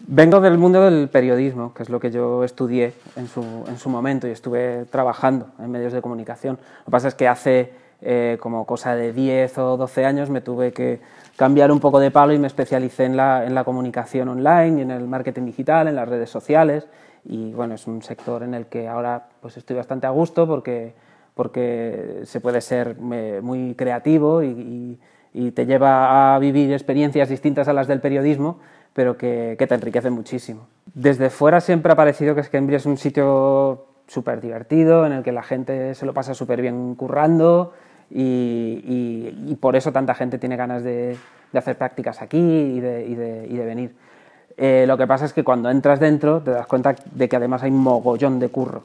Vengo del mundo del periodismo, que es lo que yo estudié en su, en su momento y estuve trabajando en medios de comunicación. Lo que pasa es que hace eh, como cosa de 10 o 12 años me tuve que cambiar un poco de palo y me especialicé en la, en la comunicación online y en el marketing digital, en las redes sociales. Y bueno, es un sector en el que ahora pues estoy bastante a gusto porque, porque se puede ser eh, muy creativo y y te lleva a vivir experiencias distintas a las del periodismo, pero que, te enriquecen muchísimo. Desde fuera siempre ha parecido que Cambridge es un sitio súper divertido, en el que la gente se lo pasa súper bien currando y, por eso tanta gente tiene ganas de, hacer prácticas aquí y de, venir. Eh, lo que pasa es que cuando entras dentro te das cuenta de que además hay mogollón de curro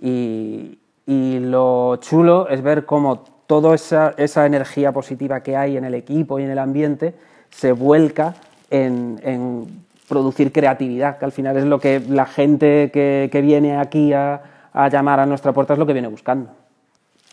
y, lo chulo es ver cómo toda esa, energía positiva que hay en el equipo y en el ambiente se vuelca en, producir creatividad, que al final es lo que la gente que, viene aquí a, llamar a nuestra puerta es lo que viene buscando.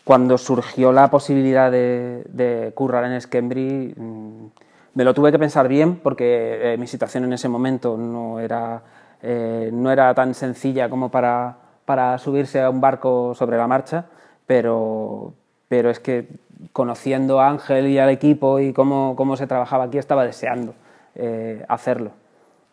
Cuando surgió la posibilidad de, currar en Skembri, mm, me lo tuve que pensar bien porque eh, mi situación en ese momento no era, eh, no era tan sencilla como para, para subirse a un barco sobre la marcha, pero, pero es que conociendo a Ángel y al equipo y cómo, se trabajaba aquí, estaba deseando eh, hacerlo.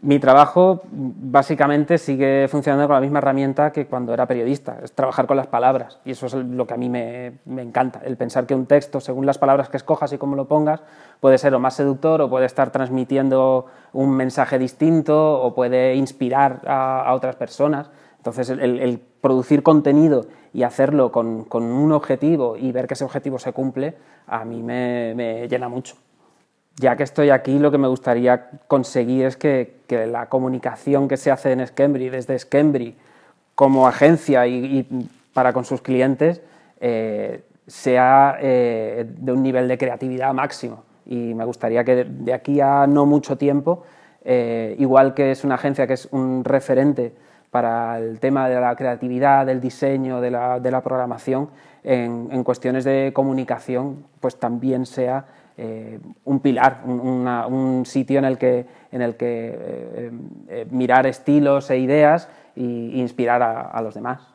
Mi trabajo básicamente sigue funcionando con la misma herramienta que cuando era periodista, es trabajar con las palabras y eso es lo que a mí me, encanta, el pensar que un texto, según las palabras que escojas y cómo lo pongas, puede ser o más seductor o puede estar transmitiendo un mensaje distinto o puede inspirar a otras personas. Entonces, el, producir contenido y hacerlo con, un objetivo y ver que ese objetivo se cumple, a mí me, llena mucho. Ya que estoy aquí, lo que me gustaría conseguir es que, la comunicación que se hace en Skembri, desde Skembri, como agencia y, para con sus clientes, eh, sea eh, de un nivel de creatividad máximo. Y me gustaría que de, aquí a no mucho tiempo, eh, igual que es una agencia que es un referente para el tema de la creatividad, del diseño, de la, programación, en, cuestiones de comunicación, pues también sea eh, un pilar, un, sitio en el que, eh, eh, mirar estilos e ideas e inspirar a los demás.